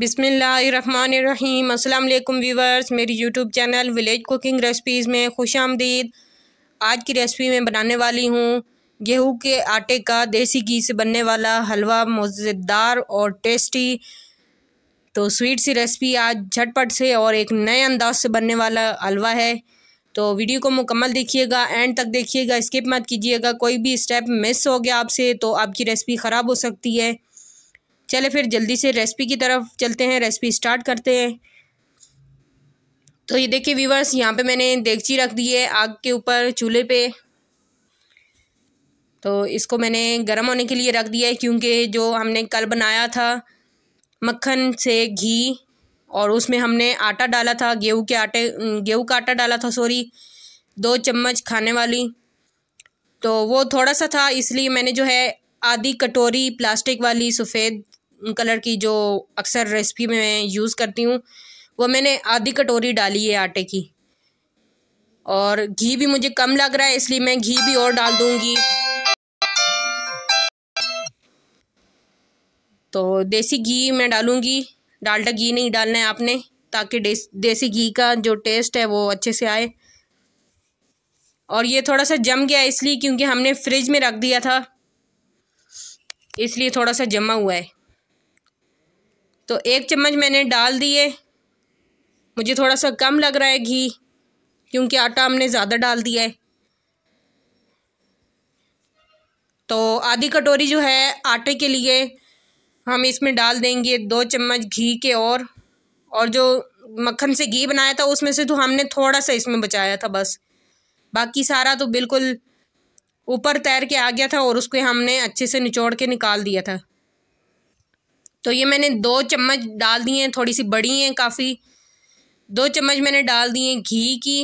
बिसमीम् अल्लाम व्यूवर्स मेरी YouTube channel village cooking recipes में खुश आमदीद आज की रेसिपी में बनाने वाली हूँ गेहूँ के आटे का देसी घी से बनने वाला हलवा मज़ेदार और टेस्टी तो स्वीट सी रेसिपी आज झटपट से और एक नए अंदाज से बनने वाला हलवा है तो वीडियो को मुकम्मल देखिएगा एंड तक देखिएगा स्किप मत कीजिएगा कोई भी स्टेप मिस हो गया आपसे तो आपकी रेसिपी ख़राब हो सकती है चले फिर जल्दी से रेसिपी की तरफ चलते हैं रेसिपी स्टार्ट करते हैं तो ये देखिए व्यूवर्स यहाँ पे मैंने देगची रख दी है आग के ऊपर चूल्हे पे तो इसको मैंने गर्म होने के लिए रख दिया है क्योंकि जो हमने कल बनाया था मक्खन से घी और उसमें हमने आटा डाला था गेहूँ के आटे गेहूँ का आटा डाला था सॉरी दो चम्मच खाने वाली तो वो थोड़ा सा था इसलिए मैंने जो है आधी कटोरी प्लास्टिक वाली सफ़ेद कलर की जो अक्सर रेसिपी में मैं यूज़ करती हूँ वो मैंने आधी कटोरी डाली है आटे की और घी भी मुझे कम लग रहा है इसलिए मैं घी भी और डाल दूँगी तो देसी घी मैं डालूँगी डालडा घी नहीं डालना है आपने ताकि देसी घी का जो टेस्ट है वो अच्छे से आए और ये थोड़ा सा जम गया इसलिए क्योंकि हमने फ्रिज में रख दिया था इसलिए थोड़ा सा जमा हुआ है तो एक चम्मच मैंने डाल दिए मुझे थोड़ा सा कम लग रहा है घी क्योंकि आटा हमने ज़्यादा डाल दिया है तो आधी कटोरी जो है आटे के लिए हम इसमें डाल देंगे दो चम्मच घी के और और जो मक्खन से घी बनाया था उसमें से तो हमने थोड़ा सा इसमें बचाया था बस बाकी सारा तो बिल्कुल ऊपर तैर के आ गया था और उसको हमने अच्छे से निचोड़ के निकाल दिया था तो ये मैंने दो चम्मच डाल दिए हैं थोड़ी सी बड़ी हैं काफ़ी दो चम्मच मैंने डाल दिए घी की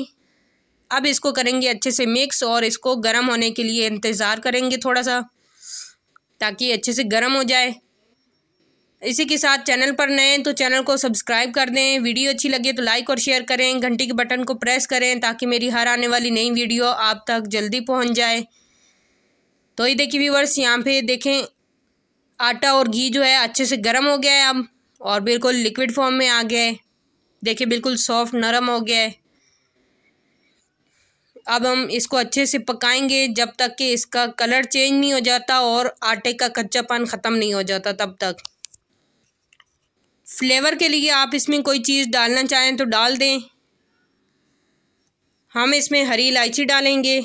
अब इसको करेंगे अच्छे से मिक्स और इसको गर्म होने के लिए इंतज़ार करेंगे थोड़ा सा ताकि अच्छे से गर्म हो जाए इसी के साथ चैनल पर नए हैं तो चैनल को सब्सक्राइब कर दें वीडियो अच्छी लगे तो लाइक और शेयर करें घंटी के बटन को प्रेस करें ताकि मेरी हर आने वाली नई वीडियो आप तक जल्दी पहुंच जाए तो ये देखिए व्यूवर्स यहाँ पे देखें आटा और घी जो है अच्छे से गर्म हो गया है अब और बिल्कुल लिक्विड फॉर्म में आ गया है देखिए बिल्कुल सॉफ्ट नरम हो गया है अब हम इसको अच्छे से पकाएंगे जब तक कि इसका कलर चेंज नहीं हो जाता और आटे का कच्चापन ख़त्म नहीं हो जाता तब तक फ्लेवर के लिए आप इसमें कोई चीज़ डालना चाहें तो डाल दें हम इसमें हरी इलायची डालेंगे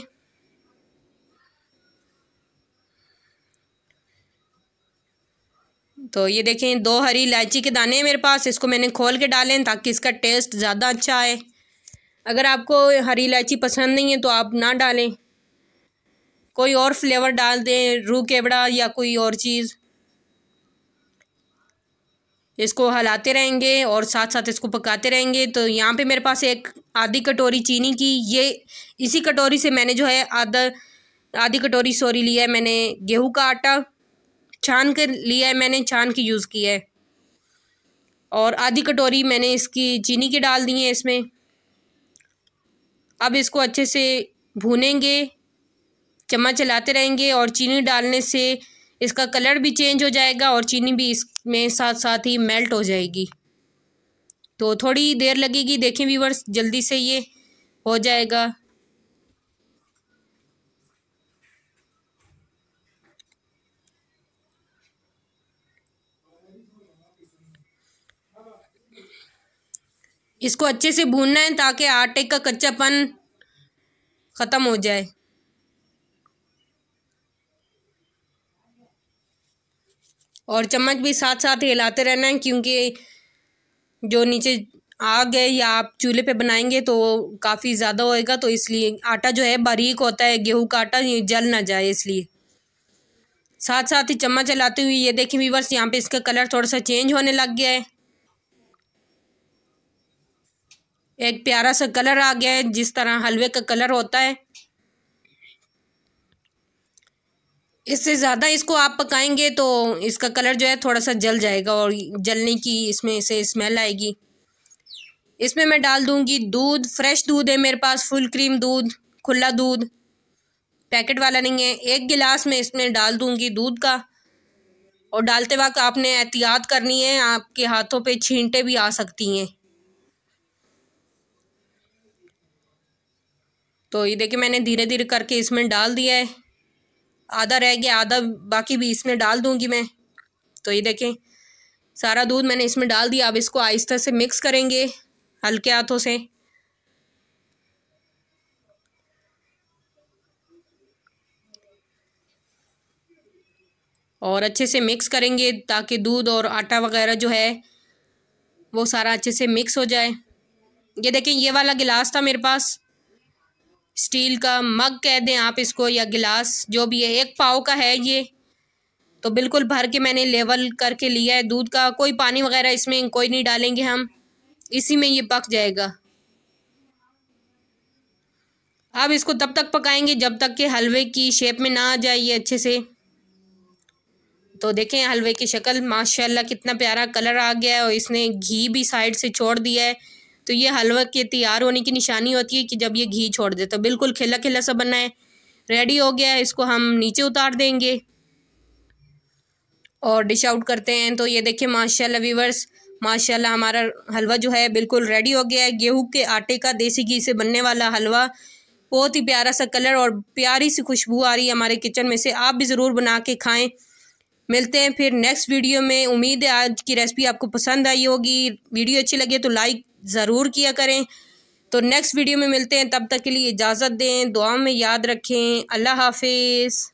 तो ये देखें दो हरी इलायची के दाने हैं मेरे पास इसको मैंने खोल के डालें ताकि इसका टेस्ट ज़्यादा अच्छा आए अगर आपको हरी इलायची पसंद नहीं है तो आप ना डालें कोई और फ्लेवर डाल दें रू केवड़ा या कोई और चीज़ इसको हलाते रहेंगे और साथ साथ इसको पकाते रहेंगे तो यहाँ पे मेरे पास एक आधी कटोरी चीनी की ये इसी कटोरी से मैंने जो है आधा आधी कटोरी सॉरी लिया है मैंने गेहूं का आटा छान कर लिया है मैंने छान के यूज़ किया है और आधी कटोरी मैंने इसकी चीनी की डाल दी है इसमें अब इसको अच्छे से भूनेंगे चम्मच चलाते रहेंगे और चीनी डालने से इसका कलर भी चेंज हो जाएगा और चीनी भी इसमें साथ साथ ही मेल्ट हो जाएगी तो थोड़ी देर लगेगी देखें व्यूवर्स जल्दी से ये हो जाएगा इसको अच्छे से भूनना है ताकि आटे का कच्चापन ख़त्म हो जाए और चम्मच भी साथ साथ हिलाते रहना है क्योंकि जो नीचे आग है या आप चूल्हे पे बनाएंगे तो काफ़ी ज़्यादा होएगा तो इसलिए आटा जो है बारीक होता है गेहूं का आटा जल ना जाए इसलिए साथ साथ ही चम्मच चलाते हुए ये देखें वीवर्स यहाँ पे इसका कलर थोड़ा सा चेंज होने लग गया है एक प्यारा सा कलर आ गया है जिस तरह हलवे का कलर होता है इससे ज़्यादा इसको आप पकाएंगे तो इसका कलर जो है थोड़ा सा जल जाएगा और जलने की इसमें से स्मेल आएगी इसमें मैं डाल दूंगी दूध फ्रेश दूध है मेरे पास फुल क्रीम दूध खुला दूध पैकेट वाला नहीं है एक गिलास में इसमें डाल दूंगी दूध का और डालते वक्त आपने एहतियात करनी है आपके हाथों पे छींटे भी आ सकती हैं तो ये देखिए मैंने धीरे धीरे करके इसमें डाल दिया है आधा रह गया आधा बाकी भी इसमें डाल दूँगी मैं तो ये देखें सारा दूध मैंने इसमें डाल दिया अब इसको आहिस्ता से मिक्स करेंगे हल्के हाथों से और अच्छे से मिक्स करेंगे ताकि दूध और आटा वगैरह जो है वो सारा अच्छे से मिक्स हो जाए ये देखें ये वाला गिलास था मेरे पास स्टील का मग कह दें आप इसको या गिलास जो भी है एक पाव का है ये तो बिल्कुल भर के मैंने लेवल करके लिया है दूध का कोई पानी वगैरह इसमें कोई नहीं डालेंगे हम इसी में ये पक जाएगा अब इसको तब तक पकाएंगे जब तक कि हलवे की शेप में ना आ जाए ये अच्छे से तो देखें हलवे की शक्ल माशाल्लाह कितना प्यारा कलर आ गया है और इसने घी भी साइड से छोड़ दिया है तो ये हलवा के तैयार होने की निशानी होती है कि जब ये घी छोड़ दे तो बिल्कुल खिला खिला सा बना है रेडी हो गया है इसको हम नीचे उतार देंगे और डिश आउट करते हैं तो ये देखिए माशाल्लाह वीवर्स माशाल्लाह हमारा हलवा जो है बिल्कुल रेडी हो गया है गेहूँ के आटे का देसी घी से बनने वाला हलवा बहुत ही प्यारा सा कलर और प्यारी सी खुशबू आ रही है हमारे किचन में से आप भी ज़रूर बना के खाएँ मिलते हैं फिर नेक्स्ट वीडियो में उम्मीद है आज की रेसिपी आपको पसंद आई होगी वीडियो अच्छी लगी तो लाइक ज़रूर किया करें तो नेक्स्ट वीडियो में मिलते हैं तब तक के लिए इजाज़त दें दुआ में याद रखें अल्लाह हाफिज़